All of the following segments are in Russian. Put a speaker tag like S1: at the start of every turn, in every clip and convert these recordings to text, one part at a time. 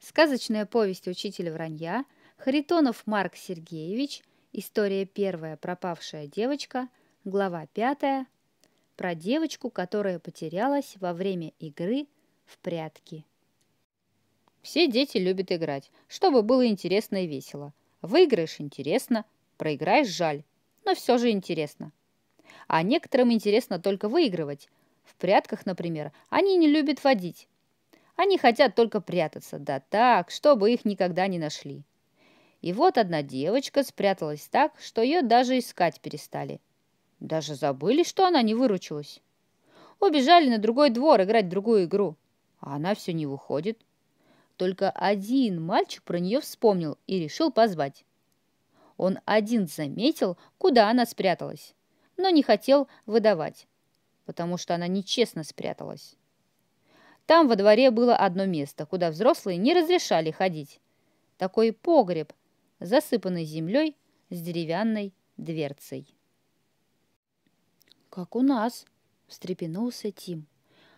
S1: Сказочная повесть «Учитель вранья», Харитонов Марк Сергеевич, История первая «Пропавшая девочка», глава пятая про девочку, которая потерялась во время игры в прятки. Все дети любят играть, чтобы было интересно и весело. Выиграешь – интересно, проиграешь – жаль, но все же интересно. А некоторым интересно только выигрывать. В прятках, например, они не любят водить, они хотят только прятаться, да так, чтобы их никогда не нашли. И вот одна девочка спряталась так, что ее даже искать перестали. Даже забыли, что она не выручилась. Убежали на другой двор играть другую игру. А она все не выходит. Только один мальчик про нее вспомнил и решил позвать. Он один заметил, куда она спряталась, но не хотел выдавать, потому что она нечестно спряталась. Там во дворе было одно место, куда взрослые не разрешали ходить. Такой погреб, засыпанный землей с деревянной дверцей. «Как у нас!» – встрепенулся Тим.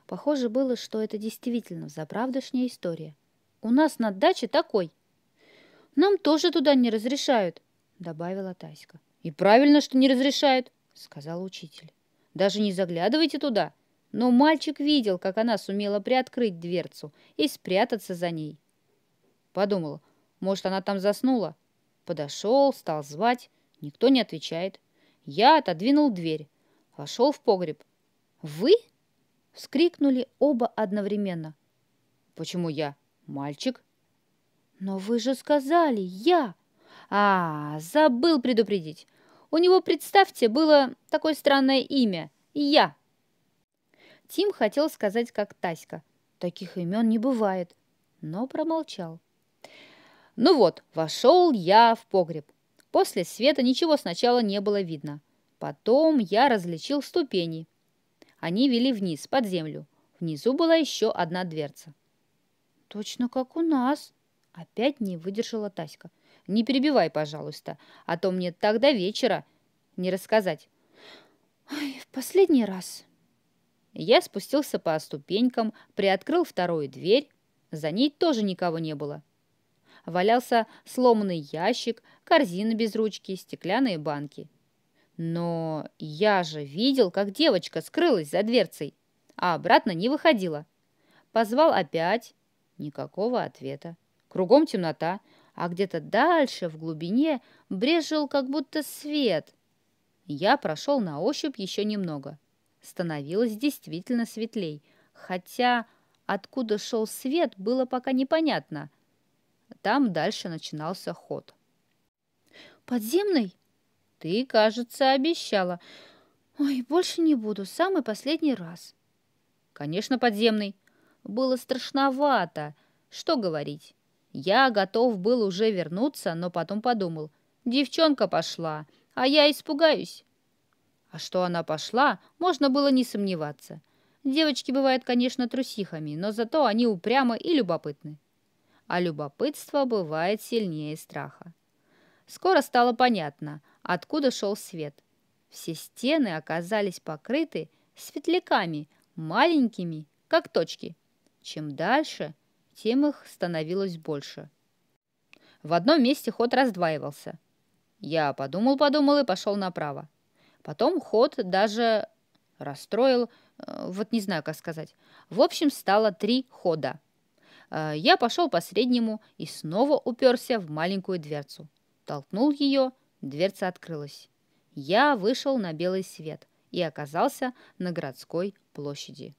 S1: Похоже было, что это действительно заправдошняя история. «У нас на даче такой!» «Нам тоже туда не разрешают!» – добавила Таська. «И правильно, что не разрешают!» – сказал учитель. «Даже не заглядывайте туда!» Но мальчик видел, как она сумела приоткрыть дверцу и спрятаться за ней. подумал, может, она там заснула? Подошел, стал звать. Никто не отвечает. Я отодвинул дверь. Вошел в погреб. «Вы?» — вскрикнули оба одновременно. «Почему я? Мальчик?» «Но вы же сказали, я!» «А, забыл предупредить. У него, представьте, было такое странное имя. Я!» Тим хотел сказать, как Таська. Таких имен не бывает, но промолчал. Ну вот, вошел я в погреб. После света ничего сначала не было видно. Потом я различил ступени. Они вели вниз, под землю. Внизу была еще одна дверца. «Точно как у нас!» Опять не выдержала Таська. «Не перебивай, пожалуйста, а то мне тогда вечера не рассказать». «Ой, в последний раз!» Я спустился по ступенькам, приоткрыл вторую дверь. За ней тоже никого не было. Валялся сломанный ящик, корзина без ручки, стеклянные банки. Но я же видел, как девочка скрылась за дверцей, а обратно не выходила. Позвал опять. Никакого ответа. Кругом темнота, а где-то дальше, в глубине, брежил как будто свет. Я прошел на ощупь еще немного. Становилось действительно светлей, хотя откуда шел свет, было пока непонятно. Там дальше начинался ход. «Подземный?» «Ты, кажется, обещала». «Ой, больше не буду, самый последний раз». «Конечно, подземный. Было страшновато. Что говорить?» Я готов был уже вернуться, но потом подумал. Девчонка пошла, а я испугаюсь. А что она пошла, можно было не сомневаться. Девочки бывают, конечно, трусихами, но зато они упрямы и любопытны. А любопытство бывает сильнее страха. Скоро стало понятно, откуда шел свет. Все стены оказались покрыты светляками, маленькими, как точки. Чем дальше, тем их становилось больше. В одном месте ход раздваивался. Я подумал-подумал и пошел направо. Потом ход даже расстроил, э, вот не знаю, как сказать. В общем, стало три хода. Э, я пошел по среднему и снова уперся в маленькую дверцу. Толкнул ее, дверца открылась. Я вышел на белый свет и оказался на городской площади.